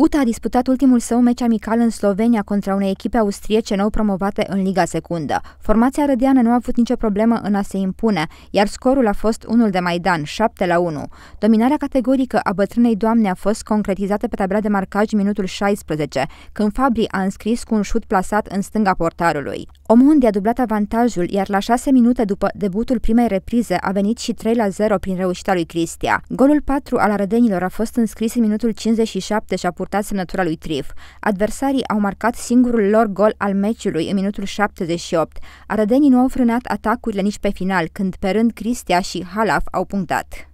UTA a disputat ultimul său meci amical în Slovenia contra unei echipe austriece nou promovate în Liga Secundă. Formația rădeană nu a avut nicio problemă în a se impune, iar scorul a fost unul de Maidan, 7 la 1. Dominarea categorică a bătrânei doamne a fost concretizată pe tabela de marcaj minutul 16, când Fabri a înscris cu un șut plasat în stânga portarului. Omundi a dublat avantajul, iar la 6 minute după debutul primei reprize a venit și 3 la 0 prin reușita lui Cristia. Golul 4 al arădenilor a fost înscris în minutul 57 și a purtat semnătura lui Trif. Adversarii au marcat singurul lor gol al meciului în minutul 78. Arădenii nu au frânat atacurile nici pe final, când pe rând Cristea și Halaf au punctat.